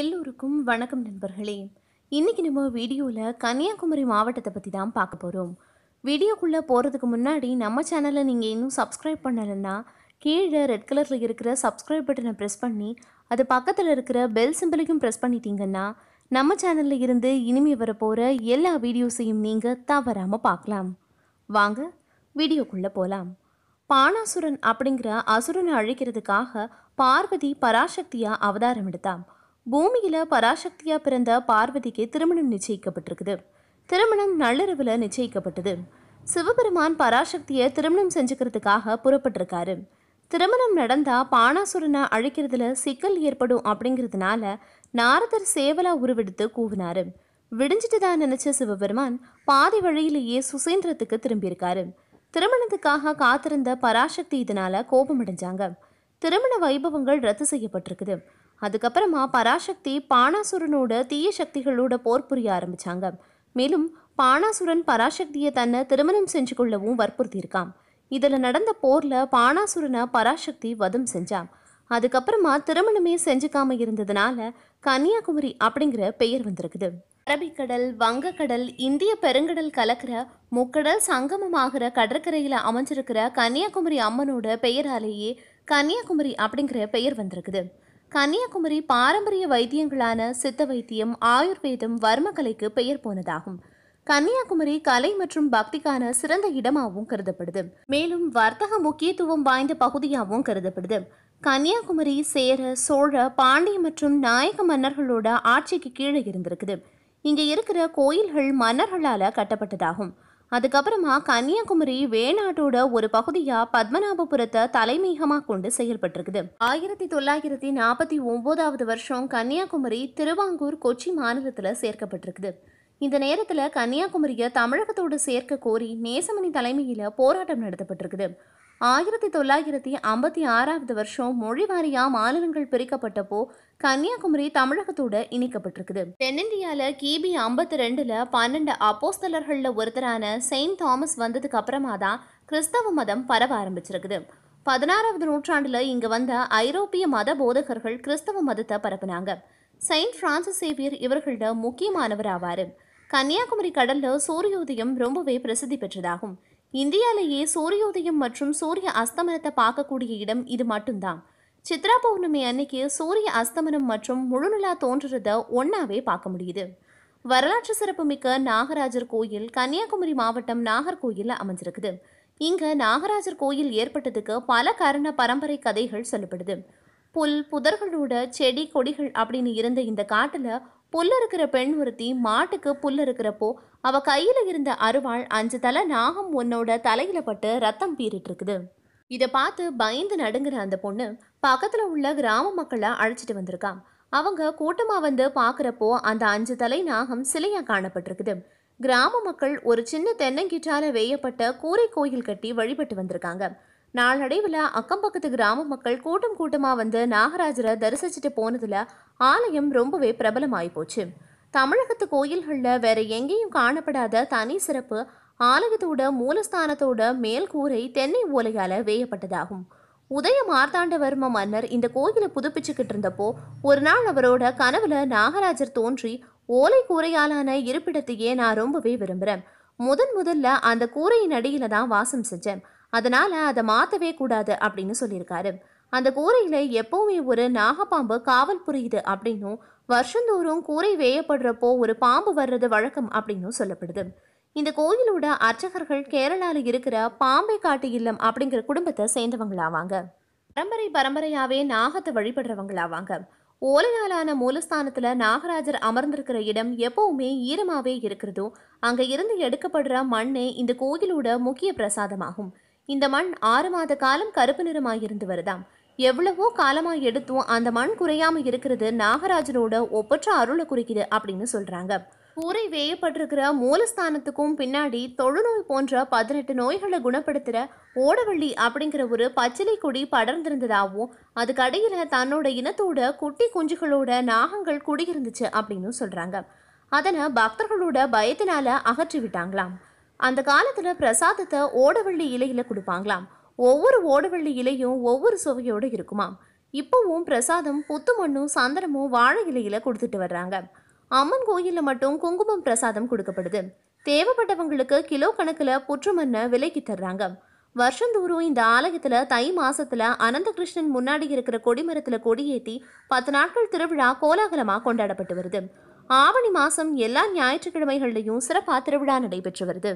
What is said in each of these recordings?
எல்லோருக்கும் வணக்கம் நண்பர்களே இன்றைக்கி நம்ம வீடியோவில் கன்னியாகுமரி மாவட்டத்தை பற்றி தான் பார்க்க போகிறோம் வீடியோக்குள்ளே போகிறதுக்கு முன்னாடி நம்ம சேனலை நீங்கள் இன்னும் சப்ஸ்கிரைப் பண்ணலைன்னா கீழே ரெட் கலரில் இருக்கிற சப்ஸ்கிரைப் பட்டனை ப்ரெஸ் பண்ணி அது பக்கத்தில் இருக்கிற பெல் சிம்பிளையும் ப்ரெஸ் பண்ணிட்டீங்கன்னா நம்ம சேனலில் இருந்து இனிமே வரப்போகிற எல்லா வீடியோஸையும் நீங்கள் தவறாமல் பார்க்கலாம் வாங்க வீடியோக்குள்ளே போகலாம் பானாசுரன் அப்படிங்கிற அசுரனை அழிக்கிறதுக்காக பார்வதி பராசக்தியாக அவதாரம் எடுத்தான் பூமியில பராசக்தியா பிறந்த பார்வதிக்கு திருமணம் நிச்சயிக்கப்பட்டிருக்குது திருமணம் நள்ளிரவுல நிச்சயிக்கப்பட்டது சிவபெருமான் பராசக்தியை திருமணம் செஞ்சுக்கிறதுக்காக புறப்பட்டிருக்காரு திருமணம் நடந்தா பானாசுரனை அழிக்கிறதுல சிக்கல் ஏற்படும் அப்படிங்கிறதுனால நாரதர் சேவலா உருவெடுத்து கூவினாரு விடிஞ்சிட்டு தான் சிவபெருமான் பாதி வழியிலேயே சுசேந்திரத்துக்கு திரும்பியிருக்காரு திருமணத்துக்காக காத்திருந்த பராசக்தி இதனால கோபமடைஞ்சாங்க திருமண வைபவங்கள் ரத்து செய்யப்பட்டிருக்குது அதுக்கப்புறமா பராசக்தி பானாசுரனோட தீய சக்திகளோட போர் புரிய ஆரம்பித்தாங்க மேலும் பானாசுரன் பராசக்தியை தன்னை திருமணம் செஞ்சு கொள்ளவும் வற்புறுத்தியிருக்கான் இதில் நடந்த போரில் பானாசுரனை பராசக்தி வதம் செஞ்சான் அதுக்கப்புறமா திருமணமே செஞ்சுக்காம இருந்ததுனால கன்னியாகுமரி அப்படிங்கிற பெயர் வந்திருக்குது அரபிக்கடல் வங்கக்கடல் இந்திய பெருங்கடல் கலக்கிற முக்கடல் சங்கமமாகிற கடற்கரையில் அமைஞ்சிருக்கிற கன்னியாகுமரி அம்மனோட பெயராலேயே கன்னியாகுமரி அப்படிங்கிற பெயர் வந்திருக்குது கன்னியாகுமரி பாரம்பரிய வைத்தியங்களான சித்த வைத்தியம் ஆயுர்வேதம் வர்மக்கலைக்கு பெயர் போனதாகும் கன்னியாகுமரி கலை மற்றும் பக்திக்கான சிறந்த இடமாகவும் கருதப்படுது மேலும் வர்த்தக முக்கியத்துவம் வாய்ந்த பகுதியாகவும் கருதப்படுது கன்னியாகுமரி சேர சோழ பாண்டிய மற்றும் நாயக மன்னர்களோட ஆட்சிக்கு கீழே இருந்திருக்குது இங்கே இருக்கிற கோயில்கள் மன்னர்களால் கட்டப்பட்டதாகும் அதுக்கப்புறமா கன்னியாகுமரி வேணாட்டோட ஒரு பகுதியா பத்மநாபபுரத்தை தலைமையகமா கொண்டு செயல்பட்டிருக்குது ஆயிரத்தி தொள்ளாயிரத்தி நாற்பத்தி ஒன்பதாவது வருஷம் கன்னியாகுமரி திருவாங்கூர் கொச்சி மாநிலத்தில் சேர்க்கப்பட்டிருக்குது இந்த நேரத்தில் கன்னியாகுமரியை தமிழகத்தோடு சேர்க்க கோரி நேசமணி தலைமையில் போராட்டம் நடத்தப்பட்டிருக்குது ஆயிரத்தி தொள்ளாயிரத்தி ஐம்பத்தி ஆறாவது வருஷம் மொழி வாரியா மாநிலங்கள் பிரிக்கப்பட்டப்போ கன்னியாகுமரி தமிழகத்தோட இணைக்கப்பட்டிருக்குது தென்னிந்தியால கிபி ஐம்பத்தி ரெண்டுல பன்னெண்டு அப்போஸ்தலர்கள்ல ஒருத்தரான செயின்ட் தாமஸ் வந்ததுக்கு அப்புறமா தான் கிறிஸ்தவ மதம் பரவ ஆரம்பிச்சிருக்குது பதினாறாவது நூற்றாண்டுல இங்க வந்த ஐரோப்பிய மத போதகர்கள் கிறிஸ்தவ மதத்தை பரப்புனாங்க செயின்ட் பிரான்சிஸ் சேவியர் இவர்கள்ட முக்கியமானவர் ஆவாரு கன்னியாகுமரி கடல்ல சூரிய உதயம் ரொம்பவே பிரசித்தி பெற்றதாகும் இந்தியாலேயே சூரியோதயம் மற்றும் சூரிய அஸ்தமனத்தை பார்க்கக்கூடிய இடம் இது மட்டும்தான் சித்ரா பௌர்ணமி அன்னைக்கு சூரிய அஸ்தமனம் மற்றும் முழுநிலா தோன்றுறத ஒன்னாவே பார்க்க முடியுது வரலாற்று சிறப்புமிக்க நாகராஜர் கோயில் கன்னியாகுமரி மாவட்டம் நாகர்கோயிலில் அமைஞ்சிருக்குது இங்க நாகராஜர் கோயில் ஏற்பட்டதுக்கு பல காரண பரம்பரை கதைகள் சொல்லப்படுது புல் புதர்களோட செடி கொடிகள் அப்படின்னு இருந்த இந்த காட்டில் புல் இருக்கிற பெண் ஒருத்தி மாட்டுக்கு புல் இருக்கிறப்போ அவ கையில் இருந்த அருவாள் அஞ்சு தலை நாகம் உன்னோட தலையில பட்டு ரத்தம் பீறிட்டு இருக்குது இதை பார்த்து பயந்து நடுங்கிற அந்த பொண்ணு பக்கத்தில் உள்ள கிராம மக்களை அழைச்சிட்டு வந்திருக்கான் அவங்க கூட்டமாக வந்து பார்க்குறப்போ அந்த அஞ்சு தலை நாகம் சிலையாக காணப்பட்டிருக்குது கிராம மக்கள் ஒரு சின்ன தென்னங்கிற்றால வேயப்பட்ட கூரை கோயில் கட்டி வழிபட்டு வந்திருக்காங்க நாளடைவில் அக்கம் பக்கத்து கிராம மக்கள் கூட்டம் கூட்டமாக வந்து நாகராஜரை தரிசிச்சுட்டு போனதில் ஆலயம் ரொம்பவே பிரபலமாகி போச்சு தமிழகத்து கோயில்களில் வேற எங்கேயும் காணப்படாத தனி சிறப்பு ஆலயத்தோட மூலஸ்தானத்தோட மேல் கூரை தென்னை ஓலையால் வேயப்பட்டதாகும் உதய மார்த்தாண்டவர்ம மன்னர் இந்த கோயிலை புதுப்பிச்சுக்கிட்டு இருந்தப்போ ஒரு நாள் அவரோட கனவுல நாகராஜர் தோன்றி ஓலை கூரையாலான இருப்பிடத்தையே நான் ரொம்பவே விரும்புகிறேன் முதன் முதல்ல அந்த கூரையின் அடியில தான் வாசம் செஞ்சேன் அதனால் அதை மாற்றவே கூடாது அப்படின்னு சொல்லியிருக்காரு அந்த கூரையில் எப்போவுமே ஒரு நாகப்பாம்பு காவல் புரியுது அப்படின்னும் வருஷந்தோறும் கூரை வேயப்படுறப்போ ஒரு பாம்பு வர்றது வழக்கம் அப்படின்னும் சொல்லப்படுது இந்த கோயிலோட அர்ச்சகர்கள் கேரளாவில் இருக்கிற பாம்பை காட்டு இல்லம் அப்படிங்கிற குடும்பத்தை சேர்ந்தவங்களாவாங்க பரம்பரை பரம்பரையாகவே நாகத்தை வழிபடுறவங்களாவாங்க ஓலையாலான மூலஸ்தானத்தில் நாகராஜர் அமர்ந்திருக்கிற இடம் எப்பவுமே ஈரமாகவே இருக்கிறதும் அங்கே இருந்து எடுக்கப்படுற மண்ணே இந்த கோயிலோட முக்கிய பிரசாதமாகும் இந்த மண் ஆறு மாத காலம் கருப்பு நிறமாயிருந்து வருதாம் எவ்வளவோ காலமா எடுத்தும் அந்த மண் குறையாம இருக்கிறது நாகராஜனோட ஒப்பற்ற அருளை குறிக்கிது அப்படின்னு சொல்றாங்க கூரை வேயப்பட்டிருக்கிற மூலஸ்தானத்துக்கும் பின்னாடி தொழுநோய் போன்ற பதினெட்டு நோய்களை குணப்படுத்துகிற ஓடவள்ளி அப்படிங்கிற ஒரு பச்சிலை கொடி படர்ந்திருந்ததாகவும் அதுக்கு அடியில் தன்னோட இனத்தோட குட்டி குஞ்சுகளோட நாகங்கள் குடியிருந்துச்சு அப்படின்னு சொல்கிறாங்க அதனை பக்தர்களோட பயத்தினால அகற்றி விட்டாங்களாம் அந்த காலத்தில் பிரசாதத்தை ஓடவள்ளி இலையில் கொடுப்பாங்களாம் ஒவ்வொரு ஓடவள்ளி இலையும் ஒவ்வொரு சுவையோடு இருக்குமாம் இப்போவும் பிரசாதம் புத்து மண்ணும் சந்தனமும் வாழை இலையில் கொடுத்துட்டு வர்றாங்க அம்மன் கோயிலில் மட்டும் குங்குமம் பிரசாதம் கொடுக்கப்படுது தேவைப்பட்டவங்களுக்கு கிலோ கணக்கில் புற்று மண்ணை விலைக்கு தர்றாங்க வருஷந்தூரும் இந்த ஆலயத்தில் தை மாசத்துல அனந்தகிருஷ்ணன் முன்னாடி இருக்கிற கொடிமரத்தில் கொடியேற்றி பத்து நாட்கள் திருவிழா கோலாகலமாக கொண்டாடப்பட்டு வருது ஆவணி மாதம் எல்லா ஞாயிற்றுக்கிழமைகள்லையும் சிறப்பாக திருவிழா நடைபெற்று வருது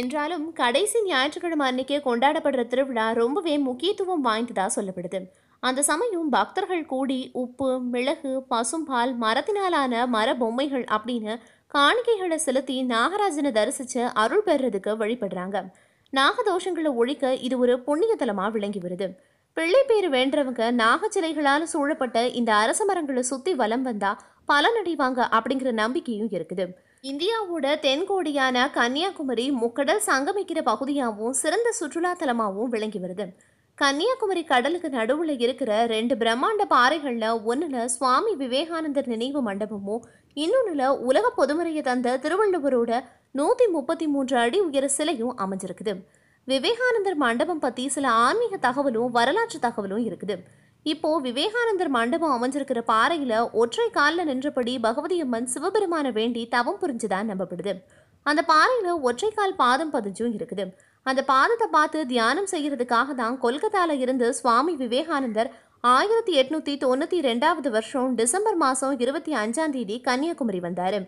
என்றாலும் கடைசி ஞாயிற்றுக்கிழமை அன்னைக்கே கொண்டாடப்படுற திருவிழா ரொம்பவே முக்கியத்துவம் வாய்ந்ததாக சொல்லப்படுது அந்த சமயம் பக்தர்கள் கூடி உப்பு மிளகு பசும்பால் மரத்தினாலான மர பொம்மைகள் அப்படின்னு காணிக்கைகளை செலுத்தி நாகராஜனை தரிசித்து அருள் பெறுறதுக்கு வழிபடுறாங்க நாகதோஷங்களை ஒழிக்க இது ஒரு புண்ணியதலமாக விளங்கி வருது பிள்ளை பேர் வேண்டவங்க நாகச்சிலைகளால் சூழப்பட்ட இந்த அரச மரங்களை சுற்றி வலம் வந்தா பலனடைவாங்க அப்படிங்கிற நம்பிக்கையும் இருக்குது இந்தியாவோட தென்கோடியான கன்னியாகுமரி முக்கடல் சங்கமிக்கிற பகுதியாகவும் சிறந்த சுற்றுலாத்தலமாகவும் விளங்கி வருது கன்னியாகுமரி கடலுக்கு நடுவில் இருக்கிற ரெண்டு பிரம்மாண்ட பாறைகளில் ஒன்றில் சுவாமி விவேகானந்தர் நினைவு மண்டபமும் இன்னொன்னுல உலக பொதுமுறையை தந்த திருவள்ளுவரோட நூற்றி முப்பத்தி மூன்று அடி உயர சிலையும் அமைஞ்சிருக்குது விவேகானந்தர் மண்டபம் பற்றி சில ஆன்மீக தகவலும் வரலாற்று தகவலும் இருக்குது இப்போ விவேகானந்தர் மண்டபம் அமைஞ்சிருக்கிற பாறையில் ஒற்றை காலில் நின்றபடி பகவதியம்மன் சிவபெருமான வேண்டி தவம் புரிஞ்சுதா நம்பப்படுது அந்த பாறையில் ஒற்றை கால் பாதம் பதிஞ்சும் இருக்குது அந்த பாதத்தை பார்த்து தியானம் செய்கிறதுக்காக தான் கொல்கத்தாவில் இருந்து சுவாமி விவேகானந்தர் ஆயிரத்தி எட்நூத்தி தொண்ணூற்றி ரெண்டாவது வருஷம் டிசம்பர் மாதம் இருபத்தி அஞ்சாம் தேதி கன்னியாகுமரி வந்தார்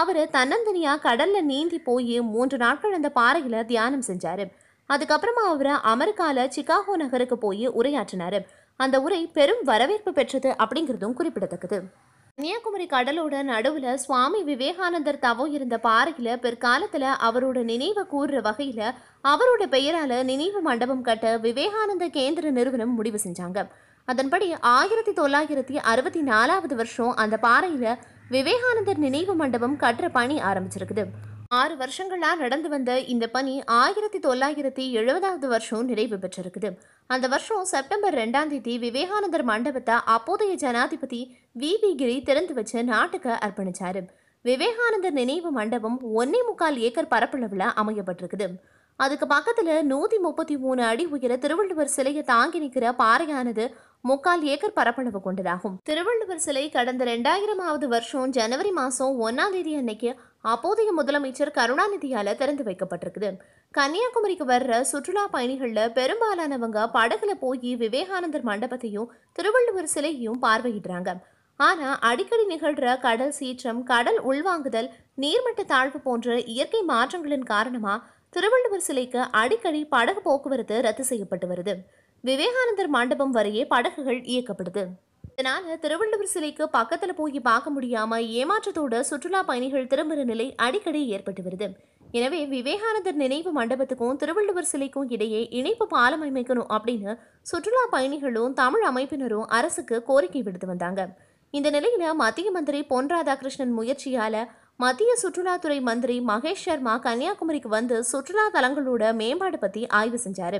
அவர் தன்னந்தனியாக கடலில் நீந்தி போய் மூன்று நாட்கள் அந்த பாறையில் தியானம் செஞ்சார் அதுக்கப்புறமா அவர் அமெரிக்காவில் சிகாகோ நகருக்கு போய் உரையாற்றினாரு அந்த உரை பெரும் வரவேற்பு பெற்றது அப்படிங்கிறதும் குறிப்பிடத்தக்கது கன்னியாகுமரி கடலோட நடுவில் சுவாமி விவேகானந்தர் தவம் இருந்த பாறையில் பிற்காலத்தில் அவரோட நினைவு கூறுற வகையில் அவரோட பெயரால் நினைவு மண்டபம் கட்ட விவேகானந்த கேந்திர நிறுவனம் முடிவு செஞ்சாங்க அதன்படி ஆயிரத்தி தொள்ளாயிரத்தி அறுபத்தி நாலாவது வருஷம் அந்த பாறையில் விவேகானந்தர் நினைவு மண்டபம் கட்டுற பணி ஆரம்பிச்சிருக்குது ஆறு வருஷங்களா நடந்து வந்த இந்த பணி ஆயிரத்தி தொள்ளாயிரத்தி எழுபதாவது வருஷம் நிறைவு பெற்றிருக்குது அந்த வருஷம் செப்டம்பர் ரெண்டாம் தேதி விவேகானந்தர் மண்டபத்தை அப்போதைய ஜனாதிபதி வி வி கிரி திறந்து வச்சு நாட்டுக்கு அர்ப்பணிச்சாரு விவேகானந்தர் நினைவு மண்டபம் ஒன்னே முக்கால் ஏக்கர் பரப்பளவில் அமையப்பட்டிருக்குது அதுக்கு பக்கத்துல நூத்தி முப்பத்தி மூணு அடி உயர திருவள்ளுவர் சிலையை தாங்கி நிற்கிற பாறையானது முக்கால் ஏக்கர் பரப்பளவு கொண்டதாகும் திருவள்ளுவர் சிலை கடந்த ரெண்டாயிரமாவது வருஷம் ஜனவரி மாசம் ஒன்னாம் தேதி அன்னைக்கு அப்போதைய முதலமைச்சர் கருணாநிதியால திறந்து வைக்கப்பட்டிருக்குது கன்னியாகுமரிக்கு வர்ற சுற்றுலா பயணிகள்ல பெரும்பாலானவங்க படகுல போய் விவேகானந்தர் மண்டபத்தையும் திருவள்ளுவர் சிலையையும் பார்வையிடுறாங்க ஆனா அடிக்கடி நிகழ்ற கடல் சீற்றம் கடல் உள்வாங்குதல் நீர்மட்ட தாழ்வு போன்ற இயற்கை மாற்றங்களின் காரணமா திருவள்ளுவர் சிலைக்கு அடிக்கடி படகு போக்குவரத்து ரத்து செய்யப்பட்டு வருது விவேகானந்தர் மண்டபம் வரையே படகுகள் இயக்கப்படுது இதனால திருவள்ளுவர் சிலைக்கு பக்கத்துல போய் பார்க்க முடியாம ஏமாற்றத்தோட சுற்றுலா பயணிகள் திரும்புற நிலை அடிக்கடி ஏற்பட்டு வருது எனவே விவேகானந்தர் நினைவு மண்டபத்துக்கும் திருவள்ளுவர் சிலைக்கும் இடையே இணைப்பு பாலம் அமைக்கணும் அப்படின்னு சுற்றுலா பயணிகளும் தமிழ் அமைப்பினரும் அரசுக்கு கோரிக்கை விடுத்து வந்தாங்க இந்த நிலையில மத்திய மந்திரி பொன் ராதாகிருஷ்ணன் முயற்சியால மத்திய சுற்றுலாத்துறை மந்திரி மகேஷ் சர்மா கன்னியாகுமரிக்கு வந்து சுற்றுலா தலங்களோட மேம்பாடு பற்றி ஆய்வு செஞ்சார்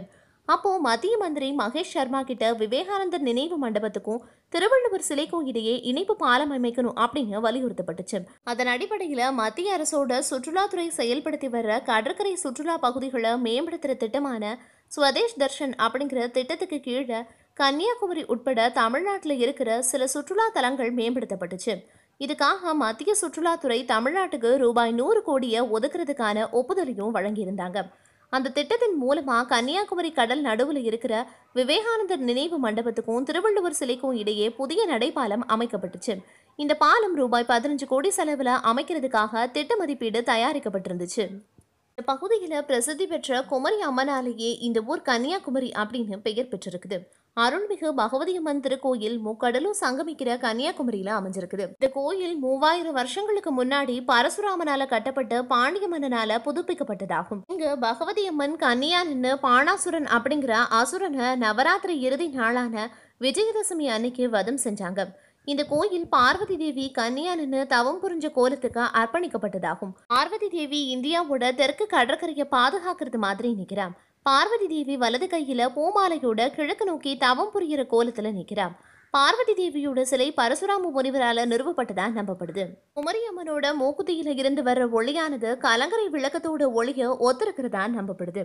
அப்போது மத்திய மந்திரி மகேஷ் சர்மா கிட்ட விவேகானந்தர் நினைவு மண்டபத்துக்கும் திருவள்ளுவர் சிலைக்கும் இடையே இணைப்பு பாலம் அமைக்கணும் அப்படின்னு வலியுறுத்தப்பட்டுச்சு அதன் அடிப்படையில் மத்திய அரசோட சுற்றுலாத்துறை செயல்படுத்தி வர்ற கடற்கரை சுற்றுலா பகுதிகளை மேம்படுத்துகிற திட்டமான சுவதேஷ் தர்ஷன் அப்படிங்கிற திட்டத்துக்கு கீழே கன்னியாகுமரி உட்பட தமிழ்நாட்டில் இருக்கிற சில சுற்றுலா தலங்கள் மேம்படுத்தப்பட்டுச்சு இதுக்காக மத்திய சுற்றுலாத்துறை தமிழ்நாட்டுக்கு ரூபாய் நூறு கோடியை ஒதுக்குறதுக்கான ஒப்புதலையும் வழங்கியிருந்தாங்க அந்த திட்டத்தின் மூலமா கன்னியாகுமரி கடல் நடுவில் இருக்கிற விவேகானந்தர் நினைவு மண்டபத்துக்கும் திருவள்ளுவர் சிலைக்கும் இடையே புதிய நடைபாலம் அமைக்கப்பட்டுச்சு இந்த பாலம் ரூபாய் பதினஞ்சு கோடி செலவில் அமைக்கிறதுக்காக திட்ட மதிப்பீடு தயாரிக்கப்பட்டிருந்துச்சு இந்த பகுதியில் பிரசித்தி பெற்ற குமரி அம்மனாலேயே இந்த ஊர் கன்னியாகுமரி அப்படின்னு பெயர் பெற்றிருக்குது அருள்மிகு பகவதியம்மன் திருக்கோயில் முக்கடலும் சங்கமிக்கிற கன்னியாகுமரியில அமைஞ்சிருக்குது இந்த கோயில் மூவாயிரம் வருஷங்களுக்கு முன்னாடி பரசுராமனால கட்டப்பட்ட பாண்டிய மன்னனால புதுப்பிக்கப்பட்டதாகும் இங்கு பகவதியம்மன் கன்னியா நின்று பாணாசுரன் அப்படிங்கிற அசுரனை நவராத்திரி இறுதி நாளான விஜயதசமி அன்னைக்கு வதம் செஞ்சாங்க இந்த கோயில் பார்வதி தேவி கன்னியானு தவம் புரிஞ்ச கோலத்துக்கு அர்ப்பணிக்கப்பட்டதாகும் பார்வதி தேவி இந்தியாவோட தெற்கு கடற்கரையை பாதுகாக்கிறது மாதிரி நிற்கிறான் பார்வதி தேவி வலது கையில பூமாலையோட கிழக்கு நோக்கி தவம் புரியிற கோலத்துல நிக்கிறா பார்வதி தேவியோட சிலை பரசுராம முனிவரால நிறுவப்பட்டதா நம்பப்படுது குமரியம்மனோட மூக்குத்தியில இருந்து வர்ற ஒளியானது கலங்கரை விளக்கத்தோட ஒளிய ஒத்திருக்கிறதா நம்பப்படுது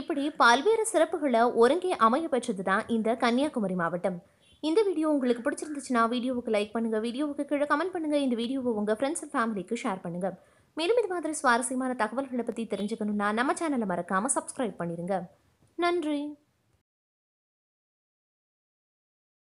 இப்படி பல்வேறு சிறப்புகளை ஒருங்கே அமைய பெற்றதுதான் தான் இந்த கன்னியாகுமரி மாவட்டம் இந்த வீடியோ உங்களுக்கு பிடிச்சிருந்துச்சுன்னா வீடியோவுக்கு லைக் பண்ணுங்கள் வீடியோவுக்கு கீழே கமெண்ட் பண்ணுங்க இந்த வீடியோவை உங்கள் ஃப்ரெண்ட்ஸ் அண்ட் ஃபேமிலிக்கு ஷேர் பண்ணுங்கள் மேலும் இது மாதிரி சுவாரஸ்யமான தகவல்களை பற்றி தெரிஞ்சுக்கணுன்னா நம்ம சேனலை மறக்காமல் சப்ஸ்கிரைப் பண்ணிடுங்க நன்றி